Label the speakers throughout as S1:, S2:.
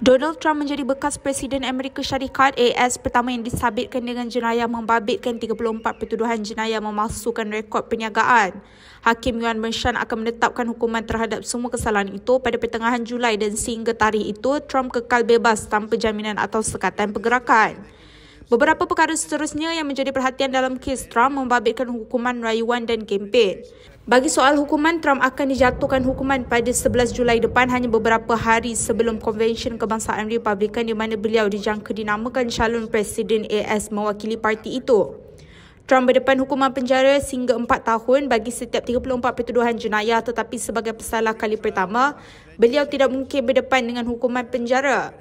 S1: Donald Trump menjadi bekas Presiden Amerika Syarikat AS pertama yang disabitkan dengan jenayah membabitkan 34 pertuduhan jenayah memalsukan rekod perniagaan. Hakim Yuan Menshan akan menetapkan hukuman terhadap semua kesalahan itu pada pertengahan Julai dan sehingga tarikh itu, Trump kekal bebas tanpa jaminan atau sekatan pergerakan. Beberapa perkara seterusnya yang menjadi perhatian dalam kes Trump membabitkan hukuman rayuan dan kempen. Bagi soal hukuman, Trump akan dijatuhkan hukuman pada 11 Julai depan hanya beberapa hari sebelum Konvensyen Kebangsaan Republikan di mana beliau dijangka dinamakan calon Presiden AS mewakili parti itu. Trump berdepan hukuman penjara sehingga 4 tahun bagi setiap 34 pertuduhan jenayah tetapi sebagai pesalah kali pertama, beliau tidak mungkin berdepan dengan hukuman penjara.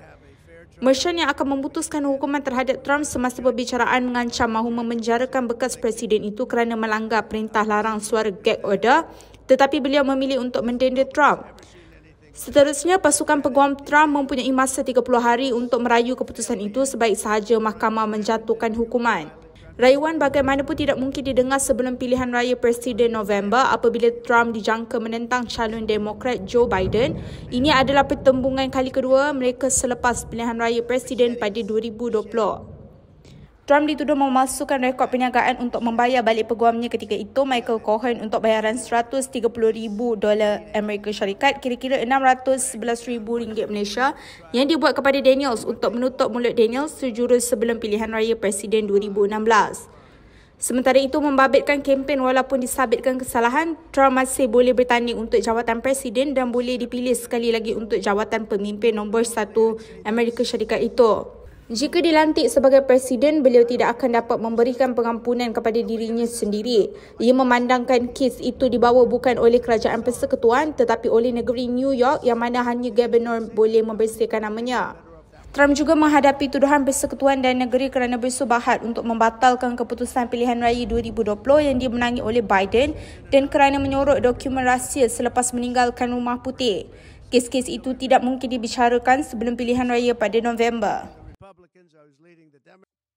S1: Mershon yang akan memutuskan hukuman terhadap Trump semasa perbicaraan mengancam mahu memenjarakan bekas presiden itu kerana melanggar perintah larang suara gag order tetapi beliau memilih untuk mendenda Trump. Seterusnya, pasukan peguam Trump mempunyai masa 30 hari untuk merayu keputusan itu sebaik sahaja mahkamah menjatuhkan hukuman. Rayuan bagaimanapun tidak mungkin didengar sebelum pilihan raya Presiden November apabila Trump dijangka menentang calon Demokrat Joe Biden. Ini adalah pertembungan kali kedua mereka selepas pilihan raya Presiden pada 2020. Trump dituduh memasukkan rekod perniagaan untuk membayar balik peguamnya ketika itu Michael Cohen untuk bayaran 130,000 dolar Amerika Syarikat kira-kira 611,000 ringgit Malaysia yang dibuat kepada Daniels untuk menutup mulut Daniels sejurus sebelum pilihan raya Presiden 2016. Sementara itu membabitkan kempen walaupun disabitkan kesalahan, Trump masih boleh bertanding untuk jawatan presiden dan boleh dipilih sekali lagi untuk jawatan pemimpin nombor satu Amerika Syarikat itu. Jika dilantik sebagai presiden, beliau tidak akan dapat memberikan pengampunan kepada dirinya sendiri. Ia memandangkan kes itu dibawa bukan oleh kerajaan persekutuan tetapi oleh negeri New York yang mana hanya gubernur boleh membersihkan namanya. Trump juga menghadapi tuduhan persekutuan dan negeri kerana bersubahat untuk membatalkan keputusan pilihan raya 2020 yang dimenangi oleh Biden dan kerana menyorok dokumen rahsia selepas meninggalkan rumah putih. Kes-kes itu tidak mungkin dibicarakan sebelum pilihan raya pada November. Jones. I was leading the Democrats.